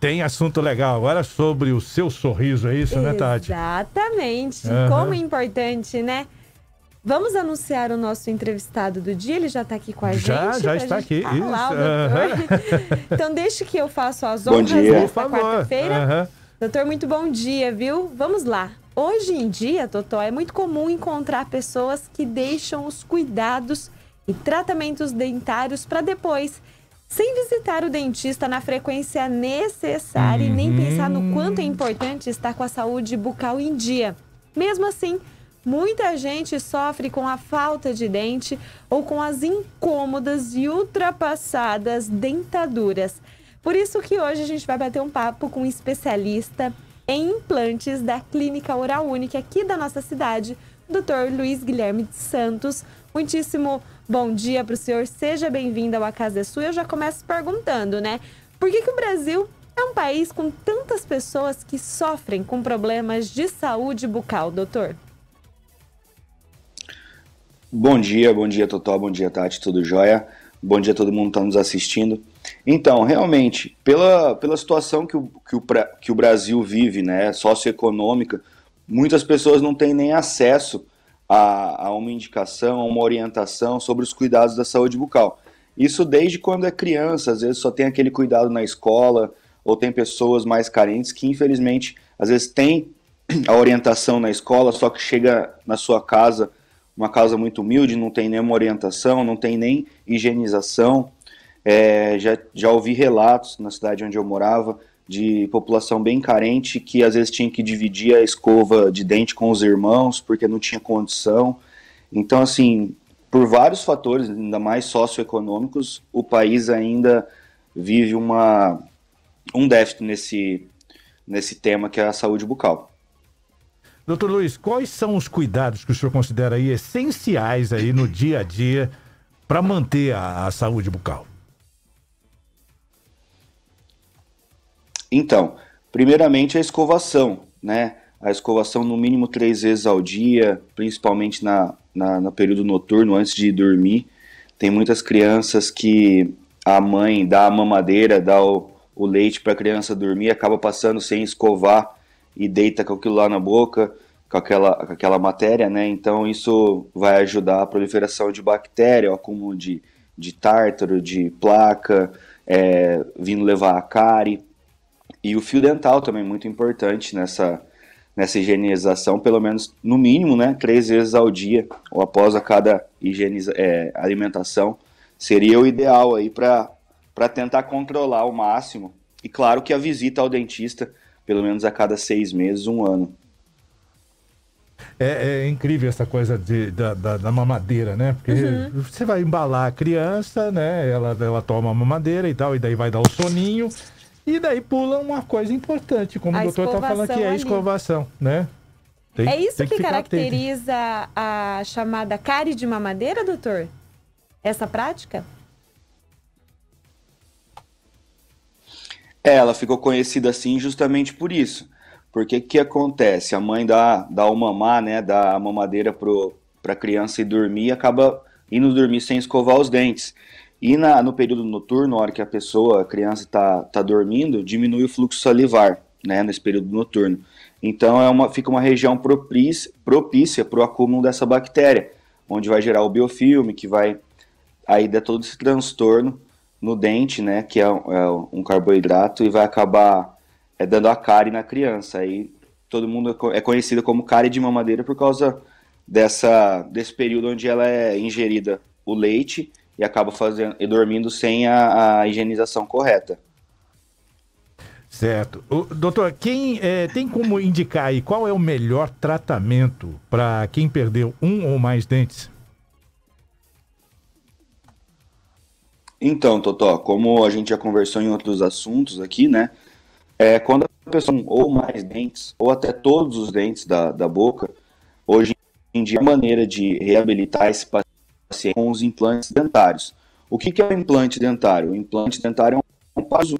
Tem assunto legal agora sobre o seu sorriso, é isso, né, Tati? Exatamente. Uhum. Como é importante, né? Vamos anunciar o nosso entrevistado do dia. Ele já está aqui com a já, gente. Já, já está aqui. Falar, uhum. Então, deixe que eu faço as honras desta quarta-feira. Uhum. Doutor, muito bom dia, viu? Vamos lá. Hoje em dia, Totó, é muito comum encontrar pessoas que deixam os cuidados e tratamentos dentários para depois sem visitar o dentista na frequência necessária uhum. e nem uhum. pensar no quanto é importante estar com a saúde bucal em dia. Mesmo assim, muita gente sofre com a falta de dente ou com as incômodas e ultrapassadas dentaduras. Por isso que hoje a gente vai bater um papo com um especialista em implantes da Clínica Oral Única aqui da nossa cidade, Dr. Luiz Guilherme de Santos. Muitíssimo obrigado Bom dia para o senhor, seja bem-vindo ao A Casa é Sua. Eu já começo perguntando, né? Por que, que o Brasil é um país com tantas pessoas que sofrem com problemas de saúde bucal, doutor? Bom dia, bom dia, Totó, bom dia, Tati, tudo jóia? Bom dia a todo mundo que está nos assistindo. Então, realmente, pela, pela situação que o, que, o, que o Brasil vive, né, socioeconômica, muitas pessoas não têm nem acesso a, a uma indicação, a uma orientação sobre os cuidados da saúde bucal. Isso desde quando é criança, às vezes só tem aquele cuidado na escola, ou tem pessoas mais carentes que, infelizmente, às vezes tem a orientação na escola, só que chega na sua casa, uma casa muito humilde, não tem nenhuma orientação, não tem nem higienização. É, já, já ouvi relatos na cidade onde eu morava de população bem carente que às vezes tinha que dividir a escova de dente com os irmãos porque não tinha condição. Então, assim, por vários fatores, ainda mais socioeconômicos, o país ainda vive uma, um déficit nesse, nesse tema que é a saúde bucal. Doutor Luiz, quais são os cuidados que o senhor considera aí essenciais aí no dia a dia para manter a, a saúde bucal? Então, primeiramente a escovação, né? A escovação no mínimo três vezes ao dia, principalmente na, na, no período noturno, antes de dormir. Tem muitas crianças que a mãe dá a mamadeira, dá o, o leite para a criança dormir, acaba passando sem escovar e deita com aquilo lá na boca, com aquela, com aquela matéria, né? Então isso vai ajudar a proliferação de bactéria, o acúmulo de, de tártaro, de placa, é, vindo levar a cárie. E o fio dental também muito importante nessa, nessa higienização, pelo menos no mínimo, né, três vezes ao dia ou após a cada higieniza, é, alimentação seria o ideal aí para para tentar controlar ao máximo. E claro que a visita ao dentista, pelo menos a cada seis meses, um ano. É, é incrível essa coisa de, da, da, da mamadeira, né? Porque uhum. você vai embalar a criança, né? Ela, ela toma a mamadeira e tal, e daí vai dar o soninho. E daí pula uma coisa importante, como a o doutor está falando, que é a escovação, ali. né? Tem, é isso que, que caracteriza a chamada cárie de mamadeira, doutor? Essa prática? É, ela ficou conhecida assim justamente por isso. Porque o que acontece? A mãe dá, dá o mamar, né? Dá a mamadeira para a criança e dormir e acaba indo dormir sem escovar os dentes. E na, no período noturno, a hora que a pessoa, a criança, está tá dormindo, diminui o fluxo salivar, né, nesse período noturno. Então é uma, fica uma região propícia para o acúmulo dessa bactéria, onde vai gerar o biofilme, que vai aí dar todo esse transtorno no dente, né, que é, é um carboidrato, e vai acabar é, dando a cárie na criança. Aí todo mundo é, é conhecido como cárie de mamadeira por causa dessa, desse período onde ela é ingerida o leite e acaba fazendo e dormindo sem a, a higienização correta. Certo. O, doutor, quem é, tem como indicar aí qual é o melhor tratamento para quem perdeu um ou mais dentes? Então, Totó, como a gente já conversou em outros assuntos aqui, né? É, quando a pessoa tem um ou mais dentes, ou até todos os dentes da, da boca, hoje em dia a maneira de reabilitar esse paciente paciente assim, com os implantes dentários. O que, que é o implante dentário? O implante dentário é um paso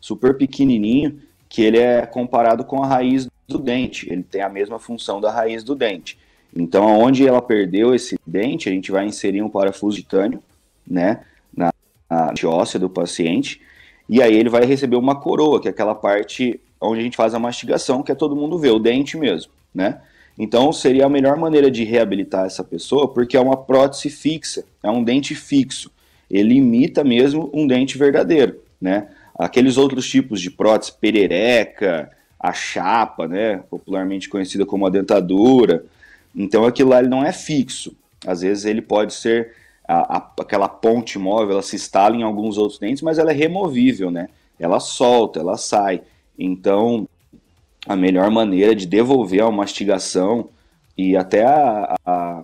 super pequenininho que ele é comparado com a raiz do dente. Ele tem a mesma função da raiz do dente. Então, onde ela perdeu esse dente, a gente vai inserir um parafuso de titânio, né, na, na óssea do paciente, e aí ele vai receber uma coroa, que é aquela parte onde a gente faz a mastigação, que é todo mundo vê, o dente mesmo, né? Então, seria a melhor maneira de reabilitar essa pessoa, porque é uma prótese fixa, é um dente fixo. Ele imita mesmo um dente verdadeiro, né? Aqueles outros tipos de prótese, perereca, a chapa, né? Popularmente conhecida como a dentadura. Então, aquilo lá ele não é fixo. Às vezes ele pode ser a, a, aquela ponte móvel, ela se instala em alguns outros dentes, mas ela é removível, né? Ela solta, ela sai. Então, a melhor maneira de devolver a mastigação e até a, a,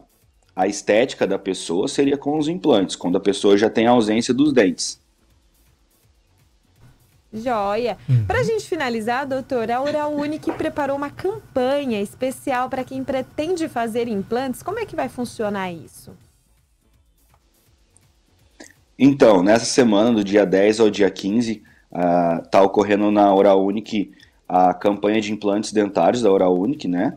a, estética da pessoa seria com os implantes, quando a pessoa já tem a ausência dos dentes. Joia! Uhum. Para a gente finalizar, doutor a Oral Unique preparou uma campanha especial para quem pretende fazer implantes. Como é que vai funcionar isso? Então, nessa semana, do dia 10 ao dia 15, está uh, ocorrendo na Oral Unique a campanha de implantes dentários da Oral Unique, né?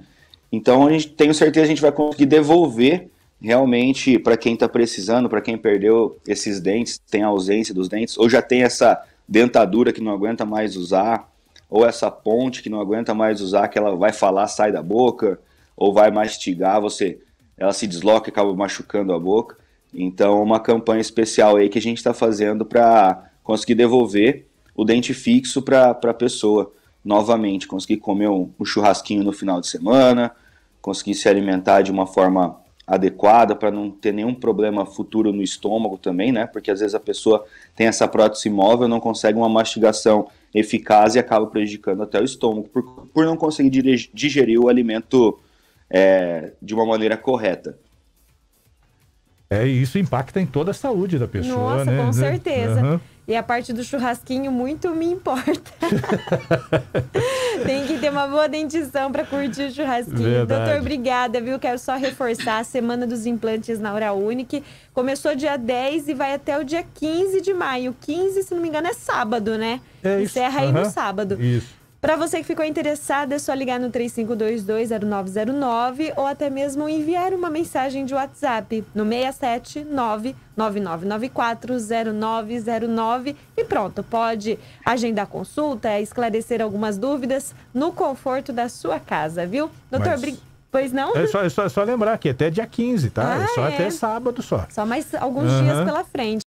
Então a gente tenho certeza que a gente vai conseguir devolver realmente para quem está precisando, para quem perdeu esses dentes, tem a ausência dos dentes, ou já tem essa dentadura que não aguenta mais usar, ou essa ponte que não aguenta mais usar, que ela vai falar, sai da boca, ou vai mastigar, você ela se desloca e acaba machucando a boca. Então, uma campanha especial aí que a gente está fazendo para conseguir devolver o dente fixo para a pessoa novamente, conseguir comer um, churrasquinho no final de semana, conseguir se alimentar de uma forma adequada para não ter nenhum problema futuro no estômago também, né? Porque às vezes a pessoa tem essa prótese móvel, não consegue uma mastigação eficaz e acaba prejudicando até o estômago por, por não conseguir digerir o alimento é, de uma maneira correta. É, isso impacta em toda a saúde da pessoa, Nossa, né? com né? certeza. Uhum. E a parte do churrasquinho muito me importa. Tem que ter uma boa dentição para curtir o churrasquinho. Verdade. Doutor, obrigada, viu? Quero só reforçar a semana dos implantes na Hora Começou dia 10 e vai até o dia 15 de maio. 15, se não me engano, é sábado, né? É Encerra aí no sábado. Isso. Para você que ficou interessado, é só ligar no 35220909 ou até mesmo enviar uma mensagem de WhatsApp no 679 e pronto, pode agendar consulta, esclarecer algumas dúvidas no conforto da sua casa, viu? Doutor, Mas... Brin... Pois não? É só, é só, é só lembrar que é até dia 15, tá? É ah, é só é. até sábado só. Só mais alguns uhum. dias pela frente.